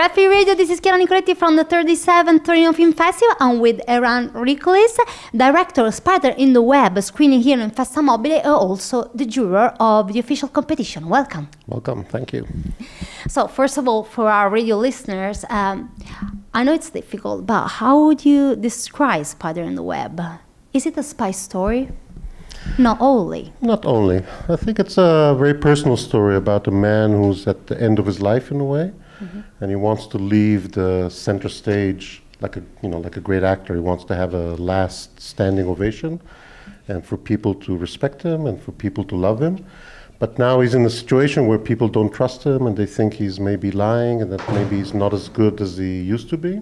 Redfield Radio, this is Chiara Nicoletti from the 37th Torino Film Festival. I'm with Eran Riklis, director of Spider in the Web, screening here in Festa Mobile, and uh, also the juror of the official competition. Welcome. Welcome, thank you. So, first of all, for our radio listeners, um, I know it's difficult, but how would you describe Spider in the Web? Is it a spy story? Not only. Not only. I think it's a very personal story about a man who's at the end of his life in a way -hmm. and he wants to leave the center stage like a you know like a great actor. He wants to have a last standing ovation, and for people to respect him and for people to love him. But now he's in a situation where people don't trust him and they think he's maybe lying and that maybe he's not as good as he used to be.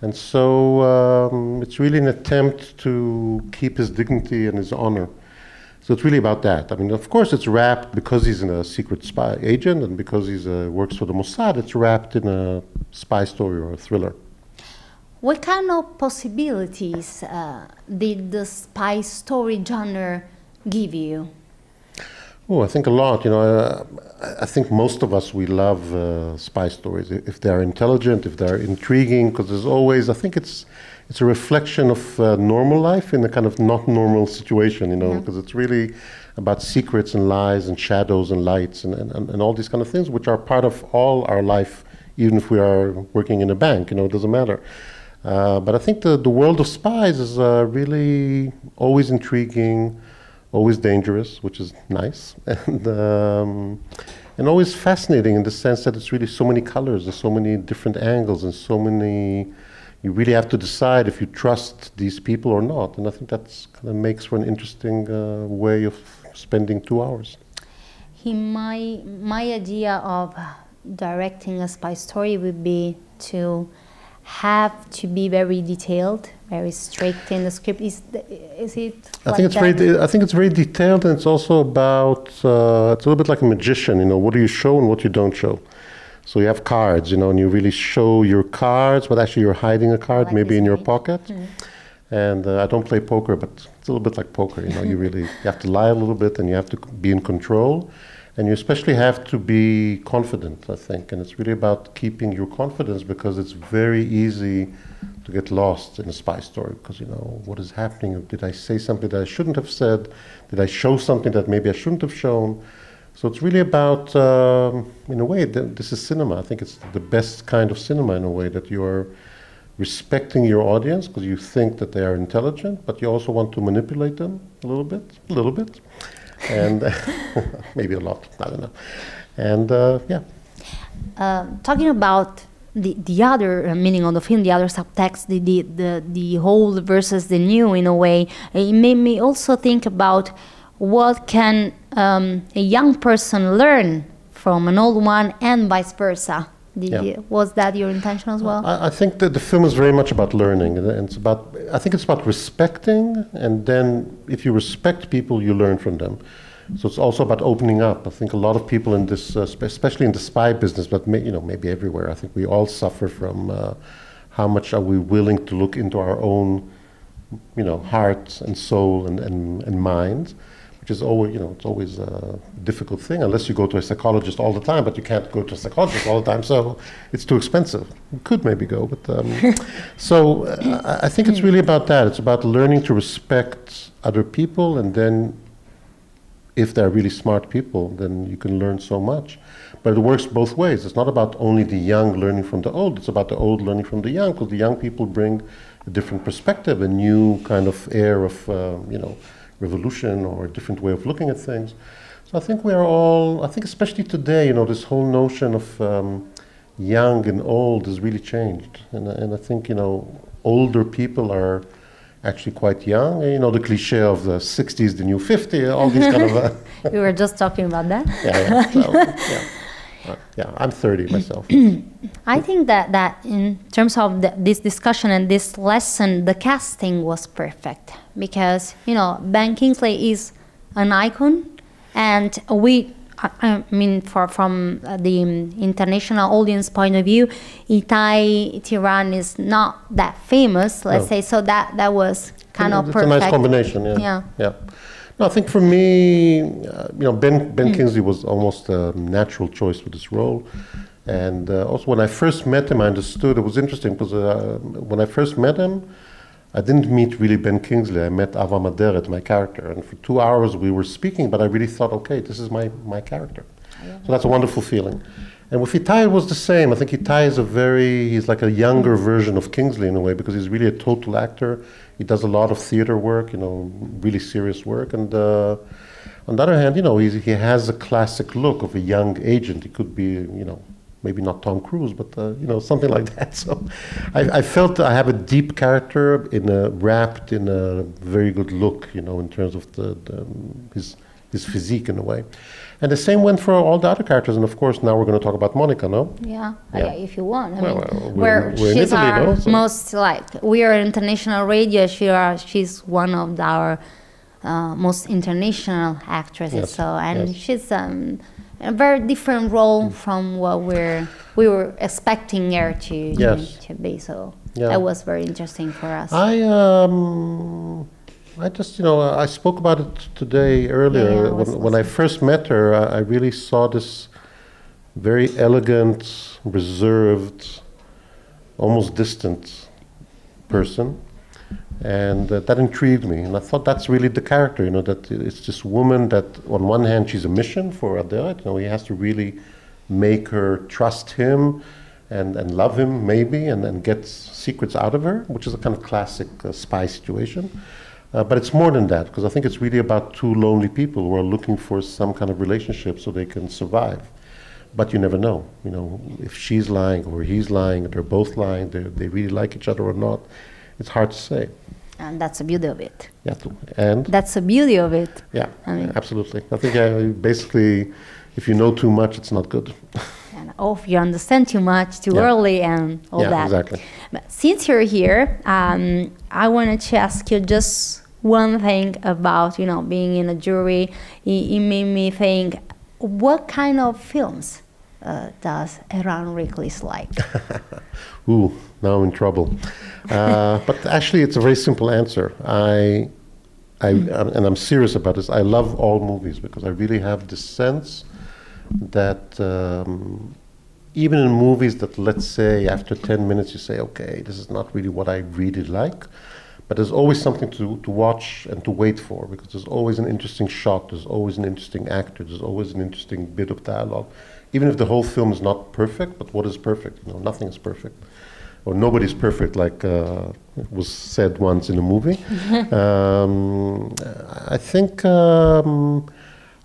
And so um, it's really an attempt to keep his dignity and his honor. So it's really about that. I mean, of course, it's wrapped because he's in a secret spy agent and because he uh, works for the Mossad. It's wrapped in a spy story or a thriller. What kind of possibilities uh, did the spy story genre give you? Oh, I think a lot. You know, uh, I think most of us we love uh, spy stories if they are intelligent, if they are intriguing, because there's always. I think it's it's a reflection of uh, normal life in a kind of not normal situation. You know, because yeah. it's really about secrets and lies and shadows and lights and, and, and all these kind of things, which are part of all our life, even if we are working in a bank. You know, it doesn't matter. Uh, but I think the, the world of spies is uh, really always intriguing, always dangerous, which is nice, and, um, and always fascinating in the sense that it's really so many colors and so many different angles and so many. You really have to decide if you trust these people or not, and I think that kind of makes for an interesting uh, way of spending two hours. He, my my idea of directing a spy story would be to have to be very detailed, very strict in the script? Is is it? I think it's very. I think it's very detailed, and it's also about. Uh, it's a little bit like a magician, you know. What do you show and what you don't show. So you have cards, you know, and you really show your cards, but actually you're hiding a card like maybe in your pocket. Mm. And uh, I don't play poker, but it's a little bit like poker, you know. you really you have to lie a little bit, and you have to be in control and you especially have to be confident, I think. And it's really about keeping your confidence because it's very easy to get lost in a spy story because, you know, what is happening? Did I say something that I shouldn't have said? Did I show something that maybe I shouldn't have shown? So it's really about, um, in a way, th- this is cinema. I think it's the best kind of cinema in a way that you're respecting your audience because you think that they are intelligent, but you also want to manipulate them a little bit, a little bit and maybe a lot. I don't know. And uh, yeah. Um, talking about the, the other uh, meaning of the film, the other subtext, the, the, the, the old versus the new in a way, it made me also think about what can um, a young person learn from an old one and vice versa yeah. was that your intention as well? I, I, think that the film is very much about learning, and it's about. I think it's about respecting, and then if you respect people, you learn from them. So it's also about opening up. I think a lot of people in this, uh, especially in the spy business, but may, you know maybe everywhere. I think we all suffer from uh, how much are we willing to look into our own, you know, heart and soul and and, and mind which is always, you know, it's always a difficult thing unless you go to a psychologist all the time, but you can't go to a psychologist all the time, so it's too expensive. You could maybe go, but um, so uh, I think it's really about that. It's about learning to respect other people, and then if they're really smart people, then you can learn so much. But it works both ways. It's not about only the young learning from the old, it's about the old learning from the young, because the young people bring a different perspective, a new kind of air of, uh, you know, revolution or a different way of looking at things. So I think we are all, I think especially today, you know, this whole notion of um, young and old has really changed. And, and I think, you know, older people are actually quite young. You know, the cliche of the 60s, the new 50, all these kind of. Uh, we were just talking about that. yeah, yeah. So, yeah yeah, I'm 30 myself. I think that, that in terms of the, this discussion and this lesson, the casting was perfect because, you know, Ben Kingsley is an icon and we I mean, for, from the international audience point of view, Itai Tehran is not that famous, let's no. say. So that, that was kind of perfect. It's a nice combination, yeah. Yeah. yeah. No, I think for me, uh, you know, Ben Ben mm. Kingsley was almost a natural choice for this role, and uh, also when I first met him, I understood it was interesting because uh, when I first met him, I didn't meet really Ben Kingsley. I met Ava Maderet, my character, and for two hours we were speaking. But I really thought, okay, this is my my character. So that's a wonderful feeling. And with Itai, it was the same. I think Itai is a very, he's like a younger version of Kingsley in a way because he's really a total actor. He does a lot of theater work, you know, really serious work. And uh, on the other hand, you know, he has a classic look of a young agent. He could be, you know, maybe not Tom Cruise, but uh, you know, something like that. So I, I, felt I have a deep character in a, wrapped in a very good look, you know, in terms of the, the his his physique in a way. And the same went for all the other characters. And of course, now we're going to talk about Monica, no? Yeah, yeah. if you want. I well, mean, well, we're, we're she's Italy, our no? so. most like we are international radio. She are, she's one of our uh, most international actresses. Yes. So and yes. she's um, a very different role mm. from what we're we were expecting her to yes. to, to be. So yeah. that was very interesting for us. I um I just, you know, I spoke about it today earlier. Yeah, when, when I first met her, I, I, really saw this very elegant, reserved, almost distant person. And uh, that intrigued me. And I thought that's really the character, you know, that it's this woman that, on one hand, she's a mission for Adair. You know, he has to really make her trust him and, and love him, maybe, and, then get secrets out of her, which is a kind of classic uh, spy situation. Uh, but it's more than that because I think it's really about two lonely people who are looking for some kind of relationship so they can survive. But you never know. You know, if she's lying or he's lying, or they're both lying. They're, they really like each other or not. It's hard to say. And that's the beauty of it. Yeah, and that's the beauty of it. Yeah, I mean. absolutely. I think uh, basically, if you know too much, it's not good. and oh, you understand too much too yeah. early and all yeah, that. Exactly. But since you're here, um, I wanted to ask you just one thing about you know being in a jury. It, it made me think, what kind of films uh, does Iran Riklis like? Ooh, now I'm in trouble. Uh, but actually, it's a very simple answer. I I, hmm. and I'm serious about this. I love all movies because I really have this sense that um, even in movies that, let's say, after 10 minutes, you say, okay, this is not really what I really like. But there's always something to, to watch and to wait for because there's always an interesting shot, there's always an interesting actor, there's always an interesting bit of dialogue. Even if the whole film is not perfect, but what is perfect? You know, nothing is perfect or nobody's perfect, like uh, was said once in a movie. um, I think um,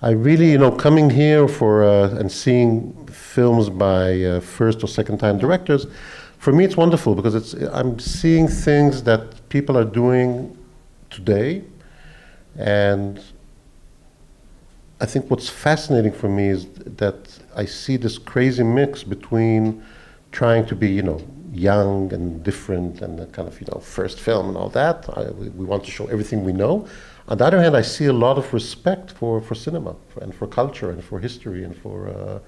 I really, you know, coming here for uh, and seeing films by uh, first or second time directors, for me it's wonderful because it's I'm seeing things that people are doing today, and I think what's fascinating for me is that I see this crazy mix between trying to be, you know, young and different and the kind of, you know, first film and all that. I, we want to show everything we know on the other hand, I see a lot of respect for, for cinema for, and for culture and for history and for uh,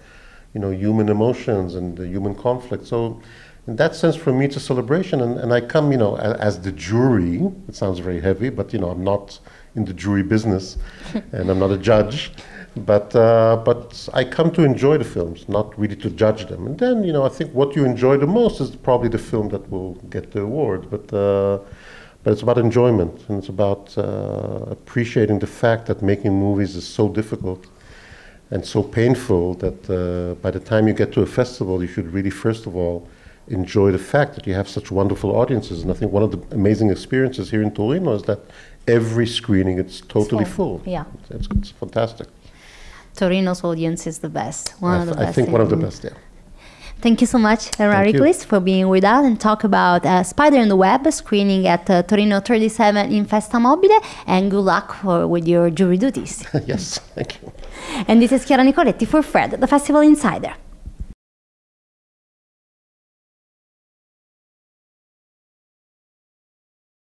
you know human emotions and human conflict. So, in that sense, for me, it's a celebration. And, and I come, you know, a, as the jury. It sounds very heavy, but you know, I'm not in the jury business, and I'm not a judge. But uh, but I come to enjoy the films, not really to judge them. And then you know, I think what you enjoy the most is probably the film that will get the award. But uh, but it's about enjoyment and it's about uh, appreciating the fact that making movies is so difficult and so painful that uh, by the time you get to a festival, you should really, first of all, enjoy the fact that you have such wonderful audiences. And I think one of the amazing experiences here in Torino is that every screening it's totally it's full. Yeah, it's, it's, fantastic. Torino's audience is the best. One I, of the best. I think one of the best. Yeah. Thank you so much, Rariglis, for being with us and talk about uh, Spider in the Web screening at uh, Torino 37 in Festa Mobile. And good luck for, with your jury duties. yes, thank you. And this is Chiara Nicoletti for Fred, the Festival Insider.